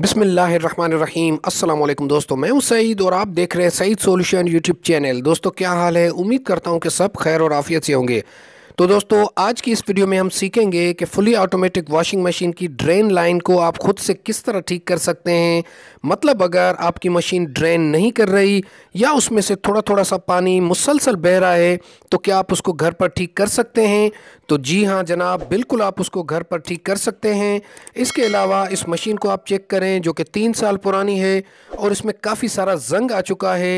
बिसमीम अल्लाम दोस्तों मैं हूं सईद और आप देख रहे हैं सईद सॉल्यूशन यूट्यूब चैनल दोस्तों क्या हाल है उम्मीद करता हूं कि सब खैर और आफियत से होंगे तो दोस्तों आज की इस वीडियो में हम सीखेंगे कि फुली ऑटोमेटिक वॉशिंग मशीन की ड्रेन लाइन को आप खुद से किस तरह ठीक कर सकते हैं मतलब अगर आपकी मशीन ड्रेन नहीं कर रही या उसमें से थोड़ा थोड़ा सा पानी मुसलसल बह रहा है तो क्या आप उसको घर पर ठीक कर सकते हैं तो जी हाँ जनाब बिल्कुल आप उसको घर पर ठीक कर सकते हैं इसके अलावा इस मशीन को आप चेक करें जो कि तीन साल पुरानी है और इसमें काफ़ी सारा जंग आ चुका है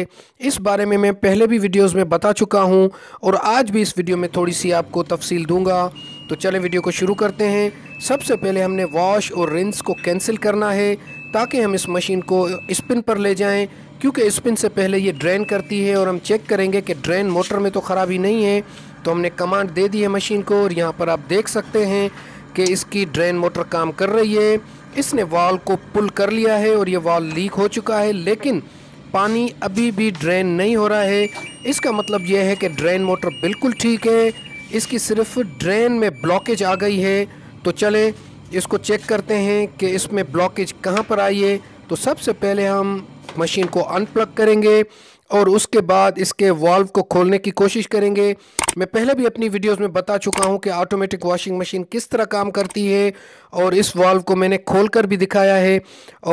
इस बारे में मैं पहले भी वीडियोस में बता चुका हूँ और आज भी इस वीडियो में थोड़ी सी आपको तफसील दूंगा तो चले वीडियो को शुरू करते हैं सबसे पहले हमने वॉश और रिंस को कैंसिल करना है ताकि हम इस मशीन को स्पिन पर ले जाएँ क्योंकि स्पिन से पहले ये ड्रेन करती है और हम चेक करेंगे कि ड्रेन मोटर में तो ख़राबी नहीं है तो हमने कमांड दे दी है मशीन को और यहाँ पर आप देख सकते हैं कि इसकी ड्रेन मोटर काम कर रही है इसने वाल को पुल कर लिया है और ये वाल लीक हो चुका है लेकिन पानी अभी भी ड्रेन नहीं हो रहा है इसका मतलब यह है कि ड्रेन मोटर बिल्कुल ठीक है इसकी सिर्फ ड्रेन में ब्लॉकेज आ गई है तो चले इसको चेक करते हैं कि इसमें ब्लॉकेज कहाँ पर आई है तो सबसे पहले हम मशीन को अनप्लग करेंगे और उसके बाद इसके वाल्व को खोलने की कोशिश करेंगे मैं पहले भी अपनी वीडियोस में बता चुका हूं कि ऑटोमेटिक वॉशिंग मशीन किस तरह काम करती है और इस वाल्व को मैंने खोल कर भी दिखाया है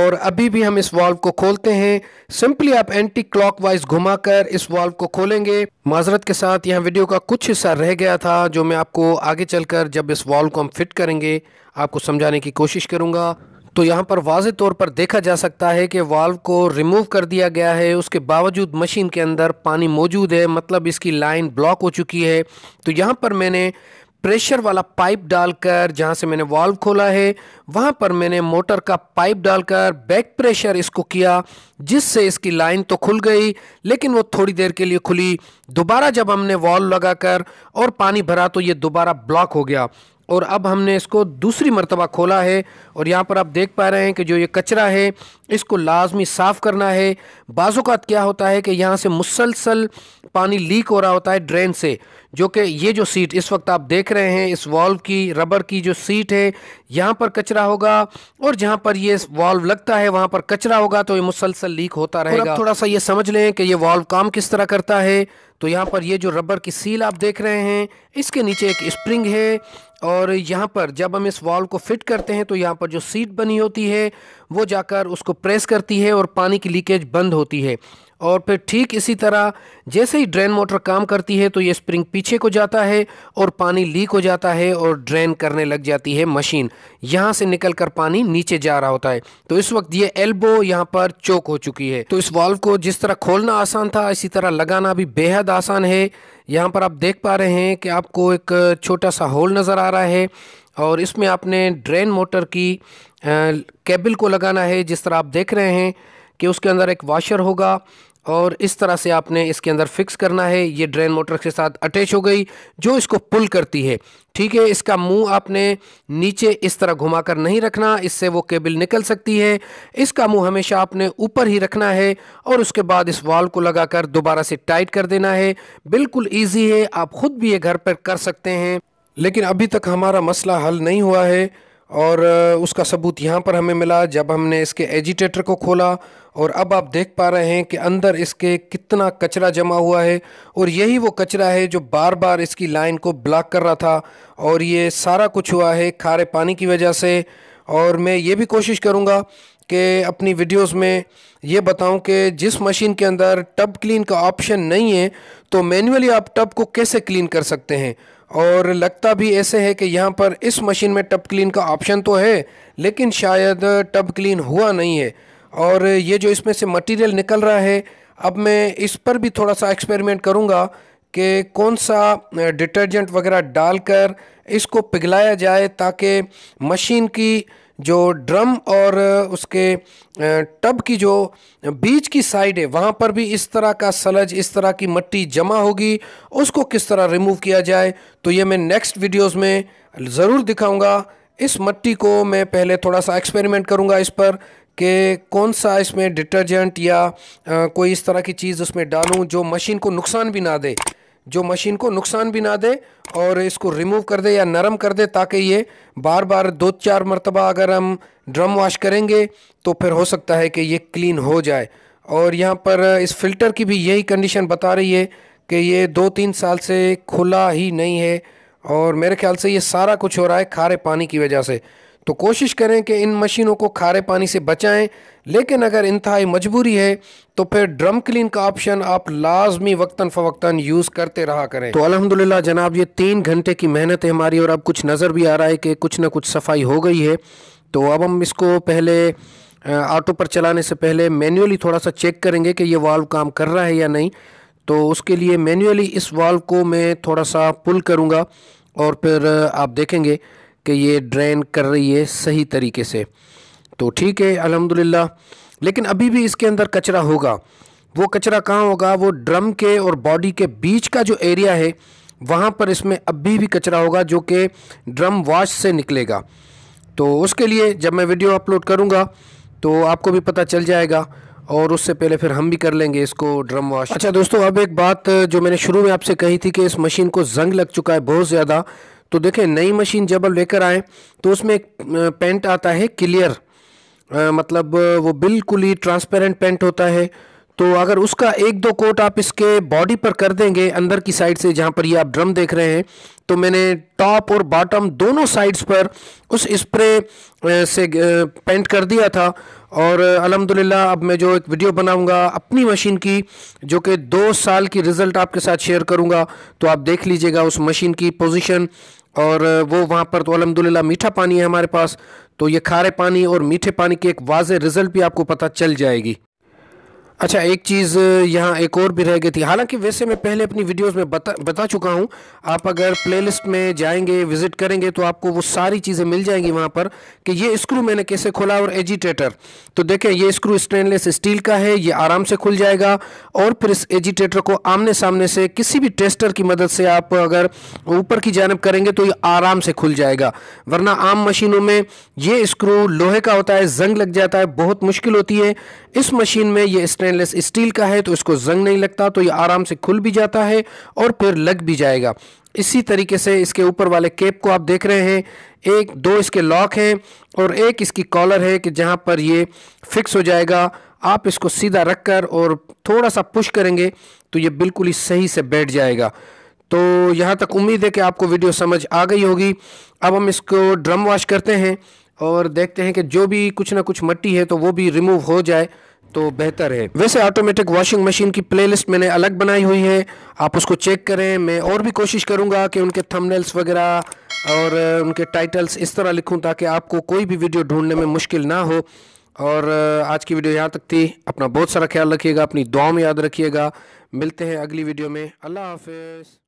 और अभी भी हम इस वाल्व को खोलते हैं सिंपली आप एंटी क्लॉकवाइज घुमाकर इस वाल्व को खोलेंगे माजरत के साथ यहाँ वीडियो का कुछ हिस्सा रह गया था जो मैं आपको आगे चलकर जब इस वाल्व को हम फिट करेंगे आपको समझाने की कोशिश करूँगा तो यहाँ पर वाज तौर पर देखा जा सकता है कि वाल्व को रिमूव कर दिया गया है उसके बावजूद मशीन के अंदर पानी मौजूद है मतलब इसकी लाइन ब्लॉक हो चुकी है तो यहाँ पर मैंने प्रेशर वाला पाइप डालकर जहाँ से मैंने वाल्व खोला है वहाँ पर मैंने मोटर का पाइप डालकर बैक प्रेशर इसको किया जिससे इसकी लाइन तो खुल गई लेकिन वो थोड़ी देर के लिए खुली दोबारा जब हमने वाल्व लगाकर और पानी भरा तो ये दोबारा ब्लॉक हो गया और अब हमने इसको दूसरी मरतबा खोला है और यहाँ पर आप देख पा रहे हैं कि जो ये कचरा है इसको लाजमी साफ़ करना है बाज़ात क्या होता है कि यहाँ से मुसलसल पानी लीक हो रहा होता है ड्रेन से जो कि ये जो सीट इस वक्त आप देख रहे हैं इस वॉल्व की रबर की जो सीट है यहाँ पर कचरा होगा और जहाँ पर ये वॉल्व लगता है वहाँ पर कचरा होगा तो ये मुसलसल लीक होता रहेगा थोड़ा सा ये समझ लें कि ये वॉल्व काम किस तरह करता है तो यहाँ पर ये जो रबर की सील आप देख रहे हैं इसके नीचे एक स्प्रिंग है और यहाँ पर जब हम इस वॉल्व को फिट करते हैं तो यहाँ पर जो सीट बनी होती है वो जाकर उसको प्रेस करती है और पानी की लीकेज बंद होती है और फिर ठीक इसी तरह जैसे ही ड्रेन मोटर काम करती है तो ये स्प्रिंग पीछे को जाता है और पानी लीक हो जाता है और ड्रेन करने लग जाती है मशीन यहाँ से निकल कर पानी नीचे जा रहा होता है तो इस वक्त ये एल्बो यहाँ पर चोक हो चुकी है तो इस वाल्व को जिस तरह खोलना आसान था इसी तरह लगाना भी बेहद आसान है यहाँ पर आप देख पा रहे हैं कि आपको एक छोटा सा होल नज़र आ रहा है और इसमें आपने ड्रेन मोटर की केबल को लगाना है जिस तरह आप देख रहे हैं कि उसके अंदर एक वाशर होगा और इस तरह से आपने इसके अंदर फिक्स करना है ये ड्रेन मोटर के साथ अटैच हो गई जो इसको पुल करती है ठीक है इसका मुंह आपने नीचे इस तरह घुमाकर नहीं रखना इससे वो केबल निकल सकती है इसका मुंह हमेशा आपने ऊपर ही रखना है और उसके बाद इस वाल को लगाकर दोबारा से टाइट कर देना है बिल्कुल ईजी है आप ख़ुद भी ये घर पर कर सकते हैं लेकिन अभी तक हमारा मसला हल नहीं हुआ है और उसका सबूत यहाँ पर हमें मिला जब हमने इसके एजिटेटर को खोला और अब आप देख पा रहे हैं कि अंदर इसके कितना कचरा जमा हुआ है और यही वो कचरा है जो बार बार इसकी लाइन को ब्लॉक कर रहा था और ये सारा कुछ हुआ है खारे पानी की वजह से और मैं ये भी कोशिश करूँगा कि अपनी वीडियोस में ये बताऊं कि जिस मशीन के अंदर टब क्लीन का ऑप्शन नहीं है तो मैन्युअली आप टब को कैसे क्लीन कर सकते हैं और लगता भी ऐसे है कि यहाँ पर इस मशीन में टब क्लीन का ऑप्शन तो है लेकिन शायद टब क्लीन हुआ नहीं है और ये जो इसमें से मटेरियल निकल रहा है अब मैं इस पर भी थोड़ा सा एक्सपेरिमेंट करूँगा कि कौन सा डिटर्जेंट वगैरह डालकर इसको पिघलाया जाए ताकि मशीन की जो ड्रम और उसके टब की जो बीच की साइड है वहाँ पर भी इस तरह का सलज इस तरह की मट्टी जमा होगी उसको किस तरह रिमूव किया जाए तो ये मैं नेक्स्ट वीडियोस में ज़रूर दिखाऊंगा इस मट्टी को मैं पहले थोड़ा सा एक्सपेरिमेंट करूँगा इस पर कि कौन सा इसमें डिटर्जेंट या कोई इस तरह की चीज़ उसमें डालूँ जो मशीन को नुकसान भी ना दे जो मशीन को नुकसान भी ना दे और इसको रिमूव कर दे या नरम कर दे ताकि ये बार बार दो चार मरतबा अगर हम ड्रम वॉश करेंगे तो फिर हो सकता है कि ये क्लीन हो जाए और यहाँ पर इस फ़िल्टर की भी यही कंडीशन बता रही है कि ये दो तीन साल से खुला ही नहीं है और मेरे ख्याल से ये सारा कुछ हो रहा है खारे पानी की वजह से तो कोशिश करें कि इन मशीनों को खारे पानी से बचाएं लेकिन अगर इंतहाई मजबूरी है तो फिर ड्रम क्लीन का ऑप्शन आप लाजमी वक्ता फ़वक्ता यूज़ करते रहा करें तो अलहमदिल्ला जनाब ये तीन घंटे की मेहनत है हमारी और अब कुछ नज़र भी आ रहा है कि कुछ ना कुछ सफाई हो गई है तो अब हम इसको पहले ऑटो पर चलाने से पहले मैन्युअली थोड़ा सा चेक करेंगे कि ये वाल्व काम कर रहा है या नहीं तो उसके लिए मैन्युअली इस वाल्व को मैं थोड़ा सा पुल करूँगा और फिर आप देखेंगे कि ये ड्रेन कर रही है सही तरीके से तो ठीक है अलहमदिल्ला लेकिन अभी भी इसके अंदर कचरा होगा वो कचरा कहाँ होगा वो ड्रम के और बॉडी के बीच का जो एरिया है वहाँ पर इसमें अभी भी कचरा होगा जो कि ड्रम वॉश से निकलेगा तो उसके लिए जब मैं वीडियो अपलोड करूँगा तो आपको भी पता चल जाएगा और उससे पहले फिर हम भी कर लेंगे इसको ड्रम वॉश अच्छा दोस्तों अब एक बात जो मैंने शुरू में आपसे कही थी कि इस मशीन को जंग लग चुका है बहुत ज़्यादा तो देखें नई मशीन जब हम लेकर आए तो उसमें एक पेंट आता है क्लियर मतलब वो बिल्कुल ही ट्रांसपेरेंट पेंट होता है तो अगर उसका एक दो कोट आप इसके बॉडी पर कर देंगे अंदर की साइड से जहाँ पर ये आप ड्रम देख रहे हैं तो मैंने टॉप और बॉटम दोनों साइड्स पर उस स्प्रे से पेंट कर दिया था और अलहमदिल्ला अब मैं जो एक वीडियो बनाऊंगा अपनी मशीन की जो कि दो साल की रिज़ल्ट आपके साथ शेयर करूंगा तो आप देख लीजिएगा उस मशीन की पोजीशन और वो वहाँ पर तो अलहमदिल्ला मीठा पानी है हमारे पास तो ये खारे पानी और मीठे पानी के एक वाज रिज़ल्ट भी आपको पता चल जाएगी अच्छा एक चीज़ यहाँ एक और भी रह गई थी हालांकि वैसे मैं पहले अपनी वीडियोस में बता बता चुका हूँ आप अगर प्लेलिस्ट में जाएंगे विज़िट करेंगे तो आपको वो सारी चीज़ें मिल जाएंगी वहाँ पर कि ये स्क्रू मैंने कैसे खोला और एजिटेटर तो देखें ये स्क्रू स्टेनलेस स्टील का है ये आराम से खुल जाएगा और फिर इस एजिटेटर को आमने सामने से किसी भी टेस्टर की मदद से आप अगर ऊपर की जानब करेंगे तो ये आराम से खुल जाएगा वरना आम मशीनों में ये स्क्रू लोहे का होता है जंग लग जाता है बहुत मुश्किल होती है इस मशीन में ये स्टेन स्टेनलेस स्टील का है तो इसको जंग नहीं लगता तो ये आराम से खुल भी जाता है और फिर लग भी जाएगा इसी तरीके से इसके ऊपर वाले केप को आप देख रहे हैं एक दो इसके लॉक हैं और एक इसकी कॉलर है कि जहाँ पर ये फिक्स हो जाएगा आप इसको सीधा रख कर और थोड़ा सा पुश करेंगे तो ये बिल्कुल ही सही से बैठ जाएगा तो यहाँ तक उम्मीद है कि आपको वीडियो समझ आ गई होगी अब हम इसको ड्रम वॉश करते हैं और देखते हैं कि जो भी कुछ ना कुछ मट्टी है तो वो भी रिमूव हो जाए तो बेहतर है वैसे ऑटोमेटिक वॉशिंग मशीन की प्लेलिस्ट मैंने अलग बनाई हुई है आप उसको चेक करें मैं और भी कोशिश करूंगा कि उनके थंबनेल्स वगैरह और उनके टाइटल्स इस तरह लिखूं ताकि आपको कोई भी वीडियो ढूंढने में मुश्किल ना हो और आज की वीडियो यहाँ तक थी अपना बहुत सारा ख्याल रखिएगा अपनी दुआ में याद रखिएगा मिलते हैं अगली वीडियो में अल्लाह हाफिज़